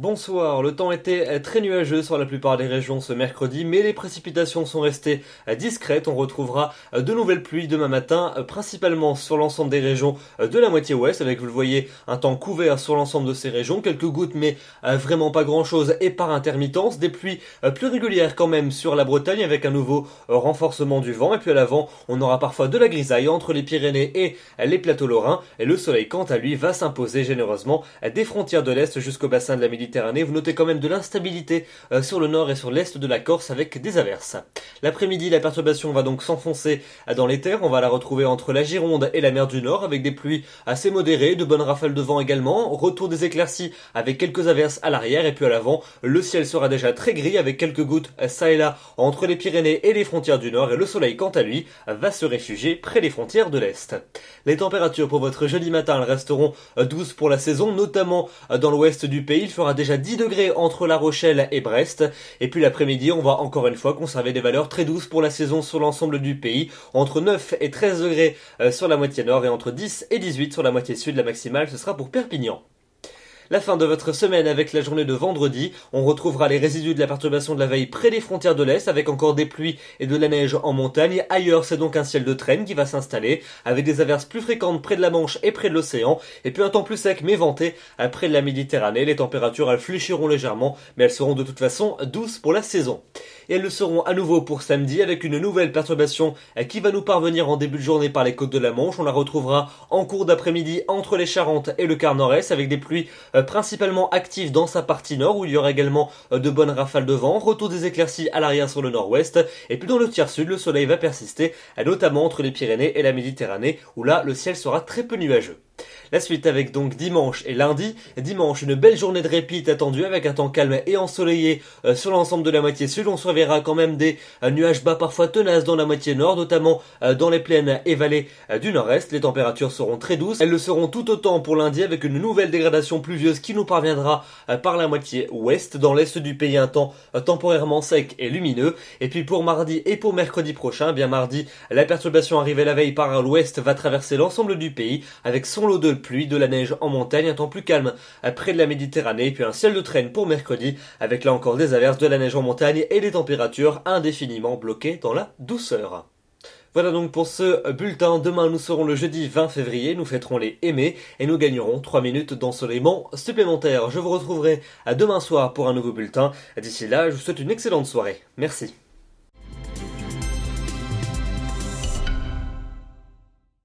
Bonsoir, le temps était euh, très nuageux sur la plupart des régions ce mercredi, mais les précipitations sont restées euh, discrètes. On retrouvera euh, de nouvelles pluies demain matin, principalement sur l'ensemble des régions de la moitié ouest, avec, vous le voyez, un temps couvert sur l'ensemble de ces régions, quelques gouttes, mais vraiment pas grand-chose, et par intermittence, des pluies plus régulières quand même sur la Bretagne, avec un nouveau renforcement du vent, et puis à l'avant, on aura parfois de la grisaille entre les Pyrénées et les plateaux lorrains, et le soleil, quant à lui, va s'imposer généreusement des frontières de l'Est jusqu'au bassin de la Méditerranée vous notez quand même de l'instabilité euh, sur le nord et sur l'est de la Corse avec des averses. L'après-midi, la perturbation va donc s'enfoncer euh, dans les terres. On va la retrouver entre la Gironde et la mer du Nord avec des pluies assez modérées, de bonnes rafales de vent également. Retour des éclaircies avec quelques averses à l'arrière et puis à l'avant. Le ciel sera déjà très gris avec quelques gouttes euh, ça et là entre les Pyrénées et les frontières du Nord et le soleil quant à lui va se réfugier près des frontières de l'Est. Les températures pour votre jeudi matin, resteront douces pour la saison, notamment dans l'ouest du pays. Il fera déjà 10 degrés entre La Rochelle et Brest. Et puis l'après-midi, on va encore une fois conserver des valeurs très douces pour la saison sur l'ensemble du pays, entre 9 et 13 degrés euh, sur la moitié nord et entre 10 et 18 sur la moitié sud. La maximale, ce sera pour Perpignan. La fin de votre semaine avec la journée de vendredi. On retrouvera les résidus de la perturbation de la veille près des frontières de l'Est avec encore des pluies et de la neige en montagne. Ailleurs, c'est donc un ciel de traîne qui va s'installer avec des averses plus fréquentes près de la Manche et près de l'océan et puis un temps plus sec mais venté après de la Méditerranée. Les températures, elles fléchiront légèrement mais elles seront de toute façon douces pour la saison et elles le seront à nouveau pour samedi avec une nouvelle perturbation qui va nous parvenir en début de journée par les côtes de la Manche. On la retrouvera en cours d'après-midi entre les Charentes et le Quart Nord-Est avec des pluies euh, principalement actives dans sa partie nord où il y aura également euh, de bonnes rafales de vent, retour des éclaircies à l'arrière sur le nord-ouest et puis dans le tiers sud le soleil va persister euh, notamment entre les Pyrénées et la Méditerranée où là le ciel sera très peu nuageux. La suite avec donc dimanche et lundi. Dimanche, une belle journée de répit attendue avec un temps calme et ensoleillé euh, sur l'ensemble de la moitié sud. On surveillera quand même des euh, nuages bas parfois tenaces dans la moitié nord, notamment euh, dans les plaines et vallées du nord-est. Les températures seront très douces. Elles le seront tout autant pour lundi avec une nouvelle dégradation pluvieuse qui nous parviendra par la moitié ouest. Dans l'est du pays, un temps temporairement sec et lumineux. Et puis pour mardi et pour mercredi prochain, eh bien mardi, la perturbation arrivée la veille par l'ouest va traverser l'ensemble du pays avec son lot de pluie, de la neige en montagne, un temps plus calme après de la Méditerranée, puis un ciel de traîne pour mercredi, avec là encore des averses, de la neige en montagne et des températures indéfiniment bloquées dans la douceur. Voilà donc pour ce bulletin. Demain, nous serons le jeudi 20 février, nous fêterons les aimés et nous gagnerons 3 minutes d'ensoleillement supplémentaire. Je vous retrouverai à demain soir pour un nouveau bulletin. D'ici là, je vous souhaite une excellente soirée. Merci.